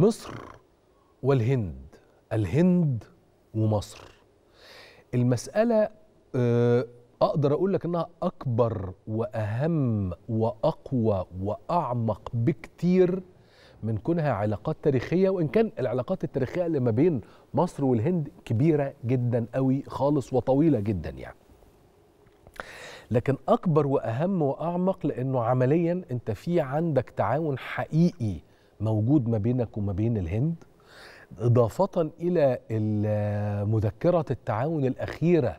مصر والهند الهند ومصر المسألة آه، أقدر أقول لك إنها أكبر وأهم وأقوى وأعمق بكتير من كونها علاقات تاريخية وإن كان العلاقات التاريخية اللي ما بين مصر والهند كبيرة جدا قوي خالص وطويلة جدا يعني لكن أكبر وأهم وأعمق لأنه عمليا أنت في عندك تعاون حقيقي موجود ما بينك وما بين الهند إضافة إلى مذكرة التعاون الأخيرة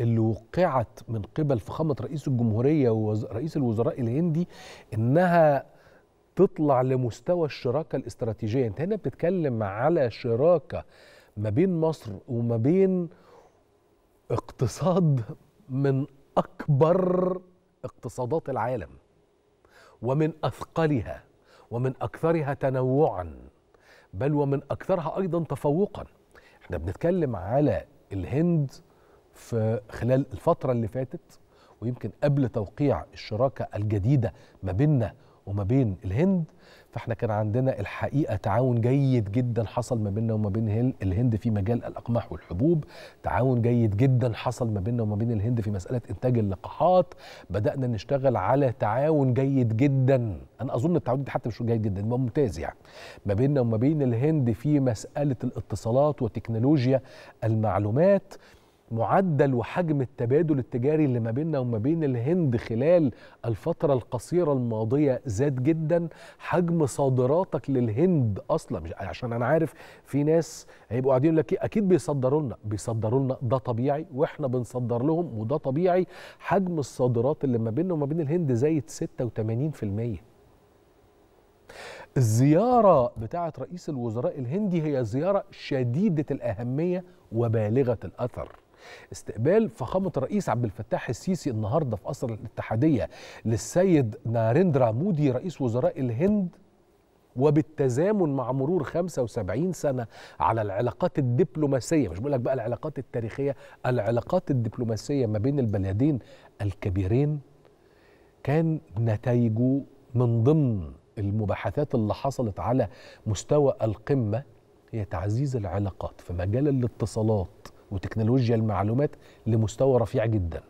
اللي وقعت من قبل فخامة رئيس الجمهورية ورئيس الوزراء الهندي إنها تطلع لمستوى الشراكة الاستراتيجية أنت هنا بتتكلم على شراكة ما بين مصر وما بين اقتصاد من أكبر اقتصادات العالم ومن أثقلها ومن أكثرها تنوعا بل ومن أكثرها أيضا تفوقا احنا بنتكلم على الهند في خلال الفترة اللي فاتت ويمكن قبل توقيع الشراكة الجديدة ما بيننا وما بين الهند فاحنا كان عندنا الحقيقه تعاون جيد جدا حصل ما بيننا وما بين الهند في مجال الاقماح والحبوب، تعاون جيد جدا حصل ما بيننا وما بين الهند في مساله انتاج اللقاحات، بدانا نشتغل على تعاون جيد جدا، انا اظن التعاون ده حتى مش جيد جدا ممتاز يعني، ما بيننا وما بين الهند في مساله الاتصالات وتكنولوجيا المعلومات معدل وحجم التبادل التجاري اللي ما بيننا وما بين الهند خلال الفترة القصيرة الماضية زاد جدا حجم صادراتك للهند أصلا مش عشان أنا عارف في ناس هيبقوا قاعدين لك إيه، أكيد بيصدروا لنا بيصدروا لنا ده طبيعي وإحنا بنصدر لهم وده طبيعي حجم الصادرات اللي ما بيننا وما بين الهند زايد 86% الزيارة بتاعة رئيس الوزراء الهندي هي زيارة شديدة الأهمية وبالغة الأثر استقبال فخامه الرئيس عبد الفتاح السيسي النهارده في قصر الاتحاديه للسيد ناريندرا مودي رئيس وزراء الهند وبالتزامن مع مرور 75 سنه على العلاقات الدبلوماسيه مش بقول لك بقى العلاقات التاريخيه العلاقات الدبلوماسيه ما بين البلدين الكبيرين كان نتائجه من ضمن المباحثات اللي حصلت على مستوى القمه هي تعزيز العلاقات في مجال الاتصالات وتكنولوجيا المعلومات لمستوى رفيع جدا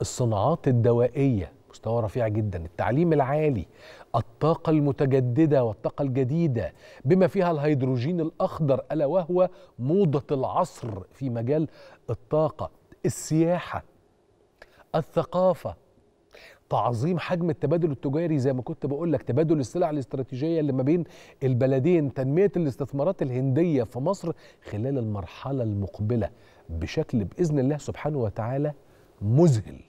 الصناعات الدوائيه مستوى رفيع جدا التعليم العالي الطاقة المتجددة والطاقة الجديدة بما فيها الهيدروجين الأخضر ألا وهو موضة العصر في مجال الطاقة السياحة الثقافة تعظيم حجم التبادل التجاري زي ما كنت بقول لك تبادل السلع الاستراتيجيه اللي ما بين البلدين تنميه الاستثمارات الهنديه في مصر خلال المرحله المقبله بشكل باذن الله سبحانه وتعالى مذهل